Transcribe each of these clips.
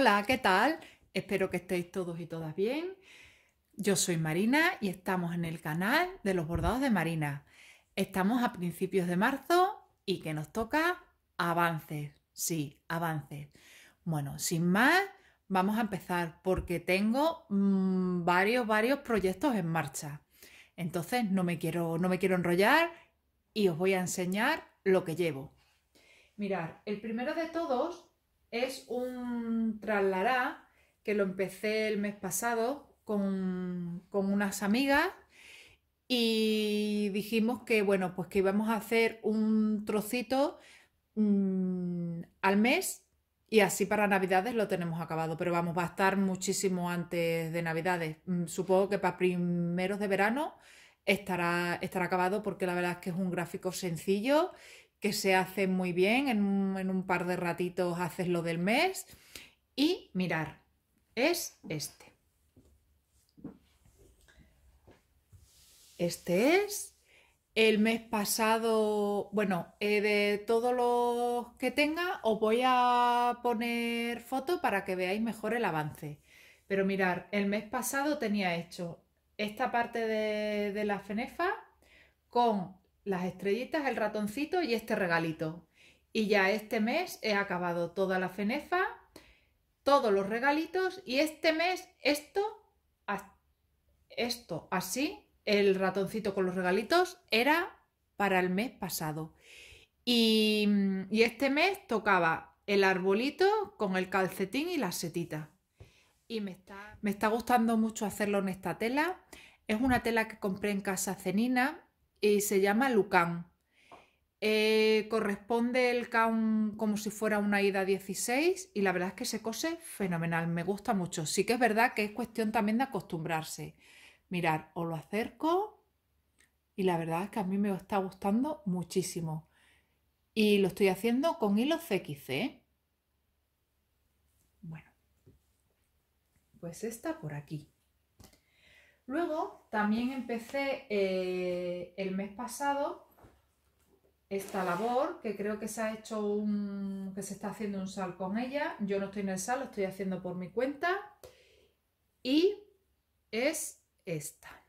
Hola, ¿qué tal? Espero que estéis todos y todas bien. Yo soy Marina y estamos en el canal de los bordados de Marina. Estamos a principios de marzo y que nos toca avances. Sí, avances. Bueno, sin más, vamos a empezar porque tengo mm, varios, varios proyectos en marcha. Entonces no me quiero, no me quiero enrollar y os voy a enseñar lo que llevo. Mirar, el primero de todos es un traslará que lo empecé el mes pasado con, unas amigas y dijimos que, bueno, pues que íbamos a hacer un trocito mm, al mes y así para Navidades lo tenemos acabado, pero vamos, va a estar muchísimo antes de Navidades. Mm, supongo que para primeros de verano estará, estará acabado porque la verdad es que es un gráfico sencillo que se hace muy bien, en un, par de ratitos haces lo del mes y mirar, es este. Este es el mes pasado, bueno, eh, de todos los que tenga, os voy a poner foto para que veáis mejor el avance. Pero mirar, el mes pasado tenía hecho esta parte de, de la fenefa con las estrellitas, el ratoncito y este regalito. Y ya este mes he acabado toda la fenefa, todos los regalitos y este mes esto, esto así, el ratoncito con los regalitos era para el mes pasado. Mm, y, este mes tocaba el arbolito con el calcetín y la setita. Y me está, me está gustando mucho hacerlo en esta tela. Es una tela que compré en Casa Cenina y se llama Lucan. Eh, corresponde el Khan como si fuera una ida 16 y la verdad es que se cose fenomenal, me gusta mucho. Sí que es verdad que es cuestión también de acostumbrarse. Mirar, os lo acerco y la verdad es que a mí me está gustando muchísimo. Y lo estoy haciendo con hilo CXC. ¿eh? Bueno, pues esta por aquí. Luego también empecé eh, el mes pasado esta labor que creo que se ha hecho un que se está haciendo un sal con ella. Yo no estoy en el sal, lo estoy haciendo por mi cuenta y es esta.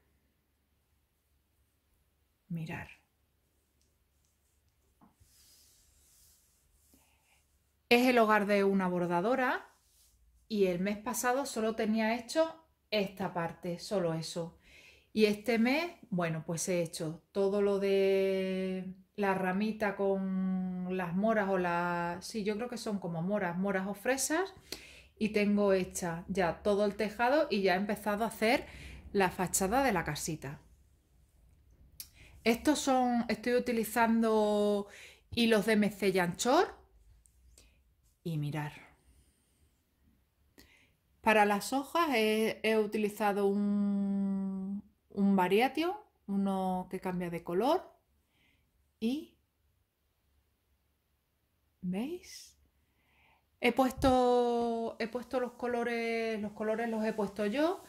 Mirar. Es el hogar de una bordadora y el mes pasado solo tenía hecho esta parte, solo eso. Y este mes, bueno, pues he hecho todo lo de la ramita con las moras o las... Sí, yo creo que son como moras, moras o fresas. Y tengo hecha ya todo el tejado y ya he empezado a hacer la fachada de la casita. Estos son... Estoy utilizando hilos de anchor. Y mirar para las hojas he, utilizado un, variatio, uno que cambia de color y ¿veis? He puesto, he puesto los colores, los colores los he puesto yo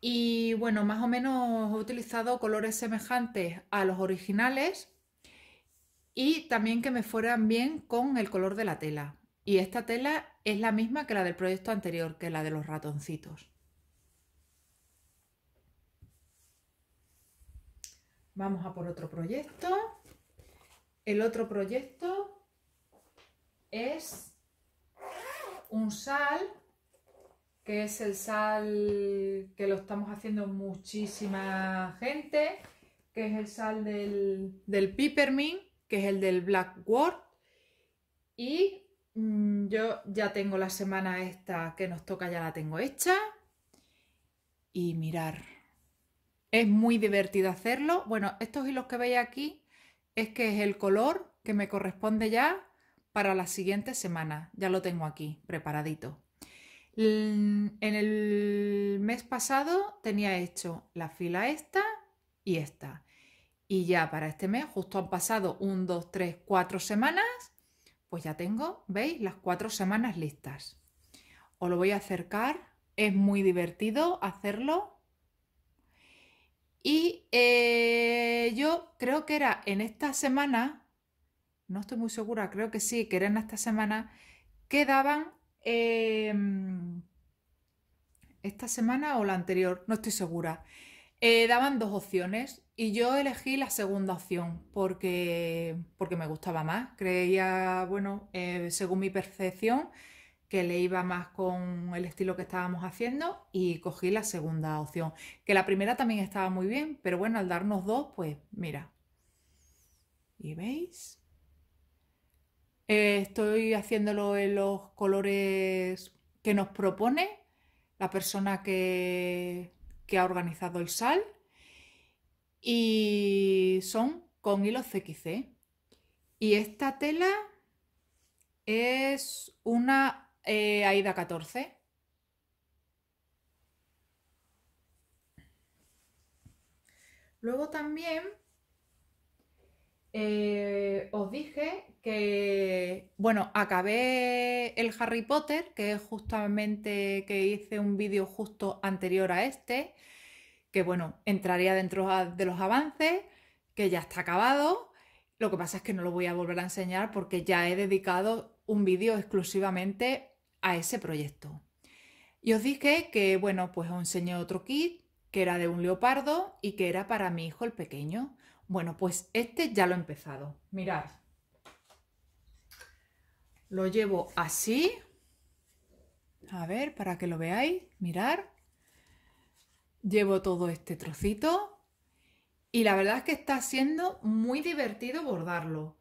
y bueno, más o menos he utilizado colores semejantes a los originales y también que me fueran bien con el color de la tela. Y esta tela es la misma que la del proyecto anterior, que la de los ratoncitos. Vamos a por otro proyecto. El otro proyecto es un sal, que es el sal que lo estamos haciendo muchísima gente, que es el sal del, del Peppermint, que es el del Blackboard. Y Mm, yo ya tengo la semana esta que nos toca, ya la tengo hecha. Y mirar. Es muy divertido hacerlo. Bueno, estos hilos que veis aquí es que es el color que me corresponde ya para la siguiente semana. Ya lo tengo aquí preparadito. En el mes pasado tenía hecho la fila esta y esta. Y ya para este mes justo han pasado un, dos, tres, cuatro semanas pues ya tengo, ¿veis? Las cuatro semanas listas. Os lo voy a acercar, es muy divertido hacerlo. Y eh, yo creo que era en esta semana, no estoy muy segura, creo que sí, que era en esta semana, quedaban em, esta semana o la anterior, no estoy segura. Eh, daban dos opciones y yo elegí la segunda opción porque, porque me gustaba más. Creía, bueno, eh, según mi percepción, que le iba más con el estilo que estábamos haciendo y cogí la segunda opción. Que la primera también estaba muy bien, pero bueno, al darnos dos, pues mira. ¿Y veis? Eh, estoy haciéndolo en los colores que nos propone la persona que que ha organizado el SAL y son con hilos CXC. Y esta tela es una eh, AIDA 14. Luego también eh, os dije que, bueno, acabé el Harry Potter, que es justamente que hice un vídeo justo anterior a este, que bueno, entraría dentro de los avances, que ya está acabado. Lo que pasa es que no lo voy a volver a enseñar porque ya he dedicado un vídeo exclusivamente a ese proyecto. Y os dije que, bueno, pues os enseñé otro kit que era de un leopardo y que era para mi hijo el pequeño. Bueno, pues este ya lo he empezado. Mirad lo llevo así. A ver, para que lo veáis, mirar. Llevo todo este trocito. Y la verdad es que está siendo muy divertido bordarlo.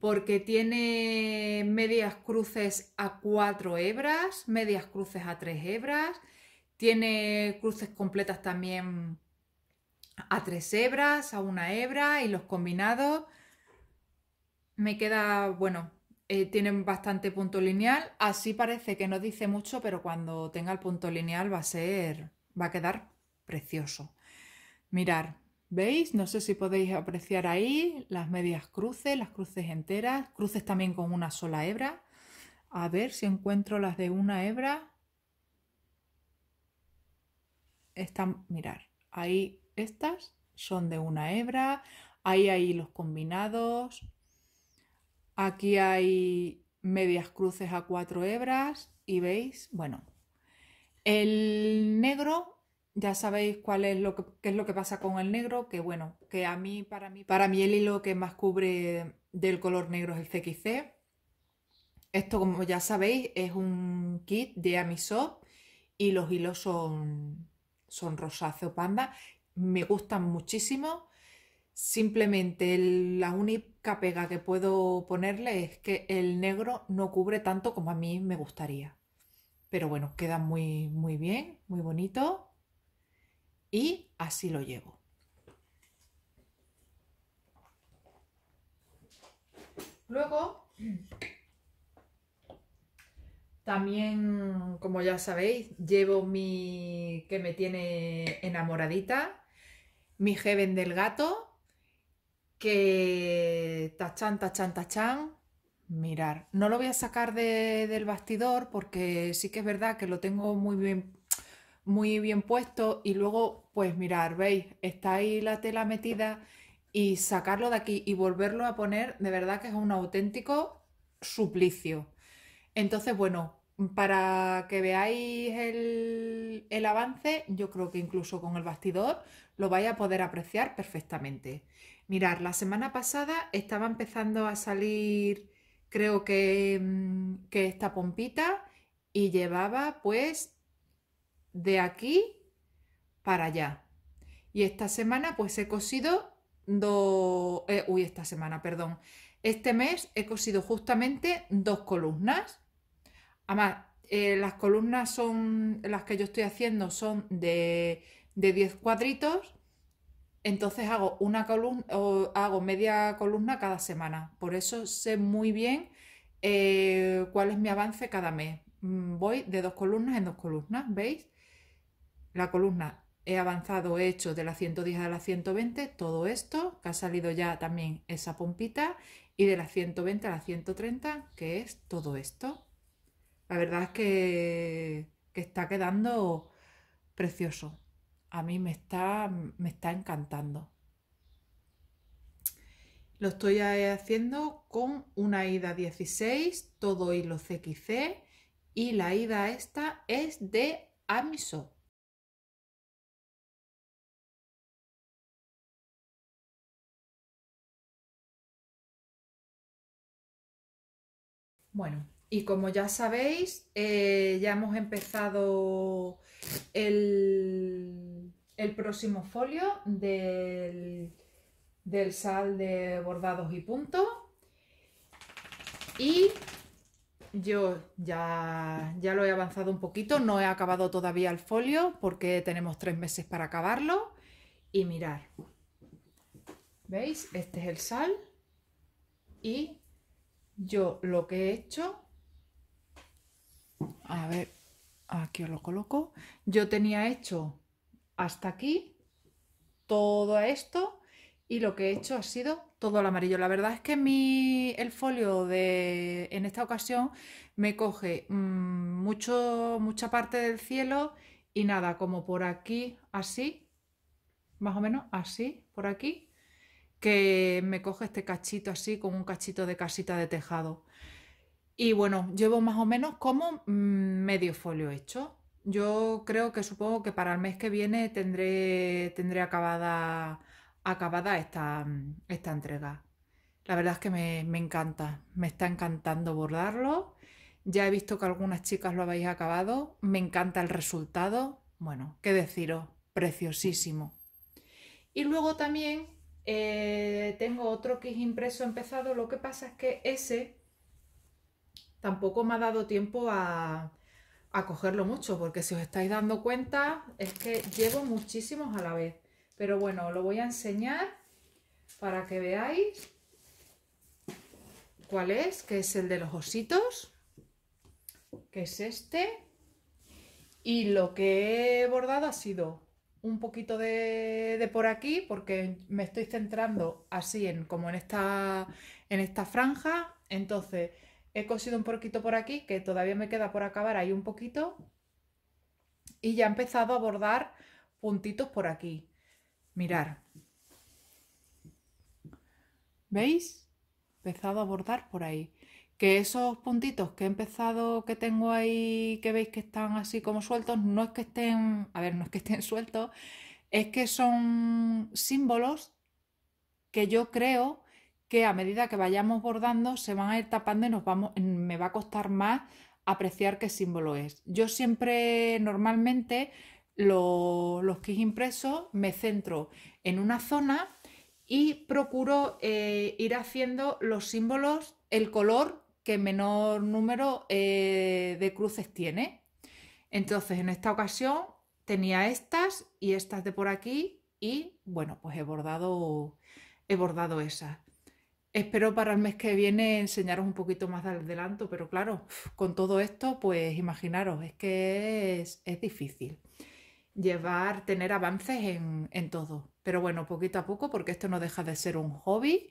Porque tiene medias cruces a cuatro hebras, medias cruces a tres hebras. Tiene cruces completas también a tres hebras, a una hebra y los combinados. Me queda, bueno, eh, tienen bastante punto lineal. Así parece que no dice mucho, pero cuando tenga el punto lineal va a ser, va a quedar precioso. Mirar, ¿veis? No sé si podéis apreciar ahí las medias cruces, las cruces enteras, cruces también con una sola hebra. A ver si encuentro las de una hebra. Están, mirar, ahí estas son de una hebra, ahí hay los combinados, Aquí hay medias cruces a cuatro hebras y veis, bueno, el negro, ya sabéis cuál es lo que, qué es lo que pasa con el negro, que bueno, que a mí, para mí, para mí el hilo que más cubre del color negro es el CXC. Esto, como ya sabéis, es un kit de AmiSoft y los hilos son, son rosáceo panda. Me gustan muchísimo. Simplemente la única pega que puedo ponerle es que el negro no cubre tanto como a mí me gustaría. Pero bueno, queda muy, muy bien, muy bonito. Y así lo llevo. Luego, también, como ya sabéis, llevo mi que me tiene enamoradita, mi Heaven del gato, que tachan, tachan, tachan, mirar. No lo voy a sacar del bastidor porque sí que es verdad que lo tengo muy bien, muy bien puesto y luego, pues mirar, veis, está ahí la tela metida y sacarlo de aquí y volverlo a poner, de verdad que es un auténtico suplicio. Entonces, bueno, para que veáis el, el avance, yo creo que incluso con el bastidor lo vais a poder apreciar perfectamente. Mirar, la semana pasada estaba empezando a salir, creo mm, que, esta pompita y llevaba pues de aquí para allá. Y esta semana pues he cosido dos... Eh, uy, esta semana, perdón. Este mes he cosido justamente dos columnas. Además, eh, las columnas son las que yo estoy haciendo son de, de 10 cuadritos entonces hago una columna o hago media columna cada semana. Por eso sé muy bien eh, cuál es mi avance cada mes. Mm, voy de dos columnas en dos columnas, ¿veis? La columna he avanzado, he hecho de la 110 a la 120 todo esto, que ha salido ya también esa pompita, y de la 120 a la 130, que es todo esto. La verdad es que está quedando precioso a mí me está, encantando. Lo estoy haciendo con una ida 16, todo hilo CXC y la ida esta es de Amiso. Bueno, y como ya sabéis, eh, ya hemos empezado el, próximo folio del, sal de bordados y puntos. Y yo ya, lo he avanzado un poquito, no he acabado todavía el folio porque tenemos tres meses para acabarlo. Y mirar, ¿veis? Este es el sal y yo lo que he hecho a ver, aquí os lo coloco. Yo tenía hecho hasta aquí todo esto y lo que he hecho ha sido todo el amarillo. La verdad es que mi, el folio de, en esta ocasión me coge mm, mucho, mucha parte del cielo y nada, como por aquí, así, más o menos así, por aquí, que me coge este cachito así, como un cachito de casita de tejado. Y bueno, llevo más o menos como mm, medio folio hecho. Yo creo que supongo que para el mes que viene tendré, tendré acabada, acabada esta, mm, esta entrega. La verdad es que me, encanta, me está encantando bordarlo. Ya he visto que algunas chicas lo habéis acabado, me encanta el resultado. Bueno, qué deciros, preciosísimo. Y luego también eh, tengo otro que impreso empezado, lo que pasa es que ese tampoco me ha dado tiempo a, cogerlo mucho, porque si os estáis dando cuenta es que llevo muchísimos a la vez. Pero bueno, lo voy a enseñar para que veáis cuál es, que es el de los ositos, que es este. Y lo que he bordado ha sido un poquito de, por aquí, porque me estoy centrando así en como en esta, en esta franja. Entonces, he cosido un poquito por aquí, que todavía me queda por acabar ahí un poquito, y ya he empezado a bordar puntitos por aquí. Mirar. ¿Veis? He empezado a bordar por ahí. Que esos puntitos que he empezado, que tengo ahí, que veis que están así como sueltos, no es que estén, a ver, no es que estén sueltos, es que son símbolos que yo creo que a medida que vayamos bordando se van a ir tapando y nos vamos, me va a costar más apreciar qué símbolo es. Yo siempre, normalmente, los kits impresos me centro en una zona y procuro eh, ir haciendo los símbolos, el color que menor número eh, de cruces tiene. Entonces, en esta ocasión tenía estas y estas de por aquí y bueno, pues he bordado, he bordado esas. Espero para el mes que viene enseñaros un poquito más adelanto, pero claro, con todo esto, pues imaginaros, es que es, difícil llevar, tener avances en, todo. Pero bueno, poquito a poco, porque esto no deja de ser un hobby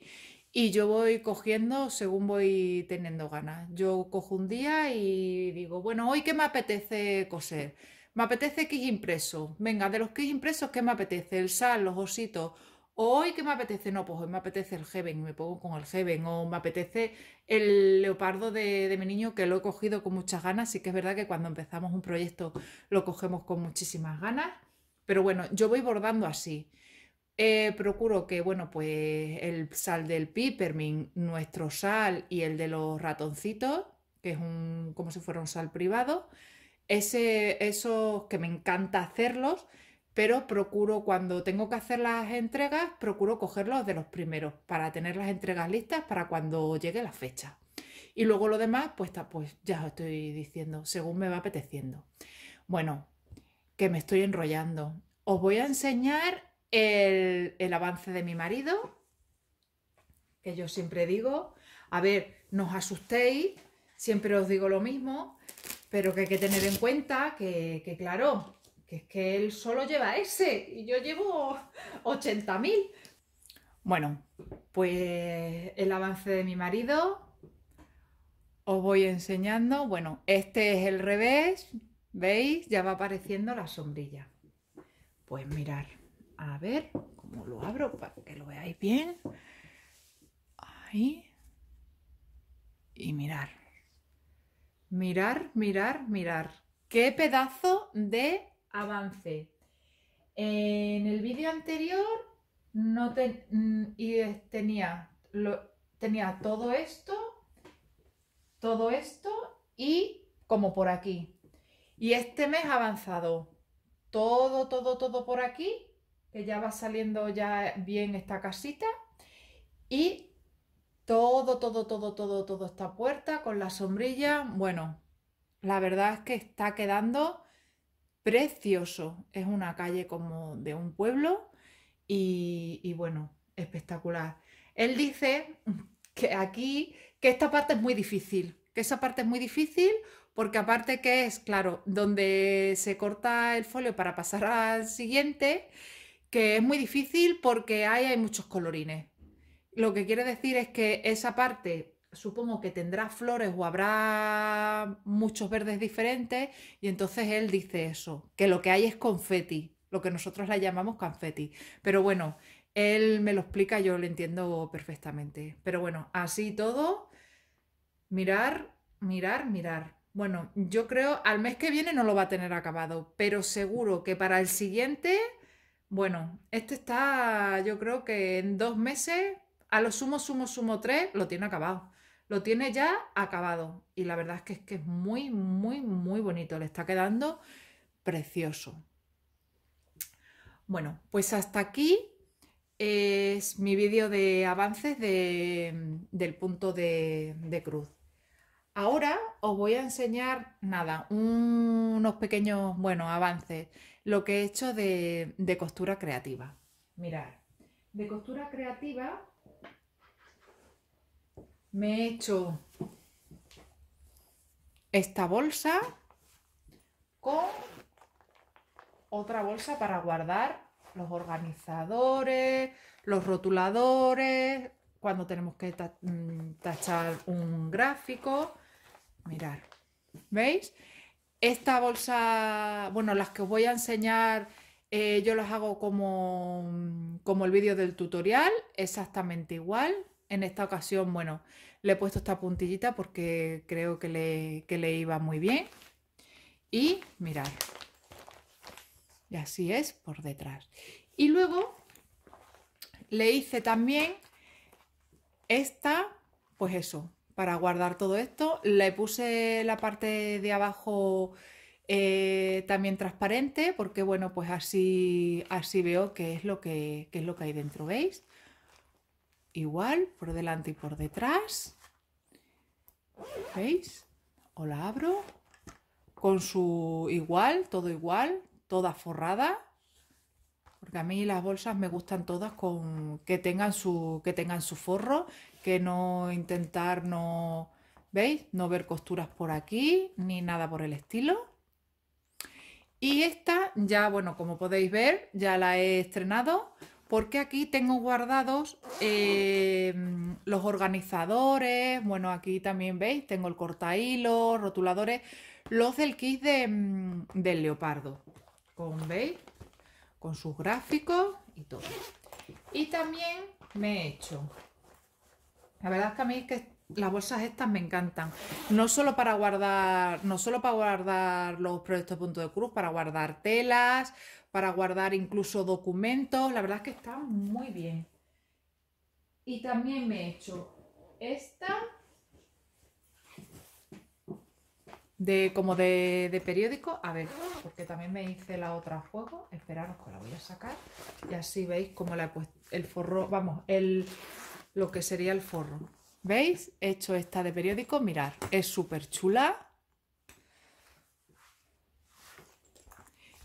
y yo voy cogiendo según voy teniendo ganas. Yo cojo un día y digo, bueno, hoy qué me apetece coser. Me apetece es impreso. Venga, de los que impresos, ¿qué me apetece? El sal, los ositos hoy que me apetece, no, pues hoy me apetece el Heaven me pongo con el Heaven, o me apetece el leopardo de, mi niño que lo he cogido con muchas ganas, sí que es verdad que cuando empezamos un proyecto lo cogemos con muchísimas ganas, pero bueno, yo voy bordando así. Eh, procuro que, bueno, pues el sal del pipermin, nuestro sal y el de los ratoncitos, que es un, como si fuera un sal privado, ese, esos que me encanta hacerlos, pero procuro cuando tengo que hacer las entregas, procuro cogerlos de los primeros para tener las entregas listas para cuando llegue la fecha. Y luego lo demás, pues, pues ya os estoy diciendo, según me va apeteciendo. Bueno, que me estoy enrollando. Os voy a enseñar el, avance de mi marido, que yo siempre digo, a ver, no os asustéis, siempre os digo lo mismo, pero que hay que tener en cuenta que claro, es que él solo lleva ese y yo llevo 80.000. Bueno, pues el avance de mi marido os voy enseñando. Bueno, este es el revés, ¿veis? Ya va apareciendo la sombrilla. Pues mirar, a ver cómo lo abro para que lo veáis bien. Ahí. Y mirar. Mirar, mirar, mirar. Qué pedazo de avance. En el vídeo anterior no mm, y tenía, tenía todo esto, todo esto y como por aquí. Y este mes avanzado todo, todo, todo por aquí, que ya va saliendo ya bien esta casita. Y todo, todo, todo, todo, todo esta puerta con la sombrilla. Bueno, la verdad es que está quedando precioso. Es una calle como de un pueblo y, bueno, espectacular. Él dice que aquí, que esta parte es muy difícil, que esa parte es muy difícil porque aparte que es, claro, donde se corta el folio para pasar al siguiente, que es muy difícil porque ahí hay muchos colorines. Lo que quiere decir es que esa parte supongo que tendrá flores o habrá muchos verdes diferentes y entonces él dice eso, que lo que hay es confeti, lo que nosotros la llamamos confeti. Pero bueno, él me lo explica, yo lo entiendo perfectamente. Pero bueno, así todo, mirar, mirar, mirar. Bueno, yo creo al mes que viene no lo va a tener acabado, pero seguro que para el siguiente, bueno, este está, yo creo que en dos meses, a lo sumo, sumo, sumo tres, lo tiene acabado lo tiene ya acabado. Y la verdad es que, es es muy, muy, muy bonito. Le está quedando precioso. Bueno, pues hasta aquí es mi vídeo de avances del punto de, cruz. Ahora os voy a enseñar, nada, unos pequeños, bueno, avances, lo que he hecho de, de costura creativa. Mirad, de costura creativa me he hecho esta bolsa con otra bolsa para guardar los organizadores, los rotuladores, cuando tenemos que mm, tachar un gráfico. Mirar, ¿veis? Esta bolsa, bueno, las que os voy a enseñar, eh, yo las hago como, como el vídeo del tutorial, exactamente igual. En esta ocasión, bueno, le he puesto esta puntillita porque creo que le, iba muy bien. Y mirad. Y así es por detrás. Y luego le hice también esta, pues eso, para guardar todo esto. Le puse la parte de abajo eh, también transparente porque bueno, pues así, así veo qué es, lo que, qué es lo que hay dentro, ¿veis? igual por delante y por detrás. ¿Veis? O la abro con su igual, todo igual, toda forrada. Porque a mí las bolsas me gustan todas con que tengan su que tengan su forro, que no intentar no ¿Veis? No ver costuras por aquí ni nada por el estilo. Y esta ya, bueno, como podéis ver, ya la he estrenado porque aquí tengo guardados em, los organizadores, bueno, aquí también veis, tengo el cortahilo, rotuladores, los del kit de, em, del leopardo, con, ¿veis? Con sus gráficos y todo. Y también me he hecho, la verdad es que a mí es que las bolsas estas me encantan. No solo para guardar, no solo para guardar los proyectos punto de cruz, para guardar telas, para guardar incluso documentos. La verdad es que están muy bien. Y también me he hecho esta de como de, periódico. A ver, porque también me hice la otra juego, Esperaros que la voy a sacar. Y así veis cómo la he puesto el forro, vamos, el, lo que sería el forro. ¿Veis? He hecho esta de periódico, mirad, es súper chula.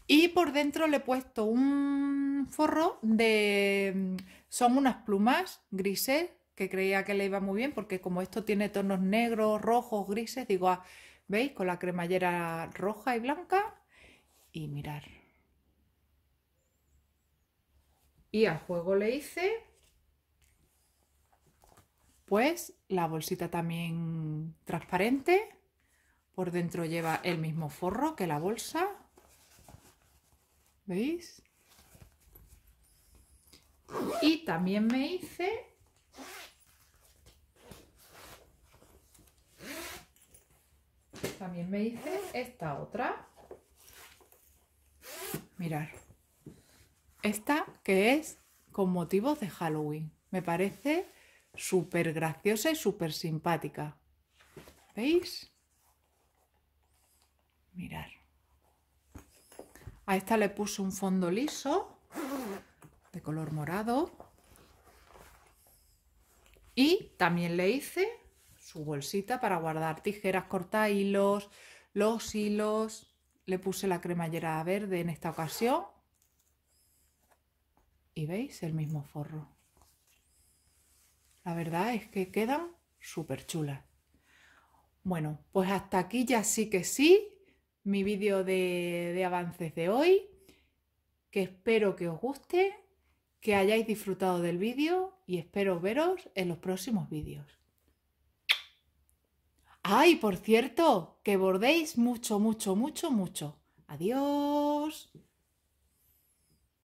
Y por dentro le he puesto un forro de... Son unas plumas grises que creía que le iba muy bien porque como esto tiene tonos negros, rojos, grises, digo, ah, ¿veis? Con la cremallera roja y blanca. Y mirar. Y al juego le hice pues la bolsita también transparente. Por dentro lleva el mismo forro que la bolsa. ¿Veis? Y también me hice también me hice esta otra. Mirar. Esta que es con motivos de Halloween. Me parece súper graciosa y súper simpática. ¿Veis? Mirar. A esta le puse un fondo liso de color morado. Y también le hice su bolsita para guardar tijeras, cortar hilos, los hilos. Le puse la cremallera verde en esta ocasión. Y veis el mismo forro. La verdad es que quedan súper chulas. Bueno, pues hasta aquí ya sí que sí, mi vídeo de, avances de hoy, que espero que os guste, que hayáis disfrutado del vídeo y espero veros en los próximos vídeos. ¡Ay, por cierto! Que bordéis mucho, mucho, mucho, mucho. Adiós.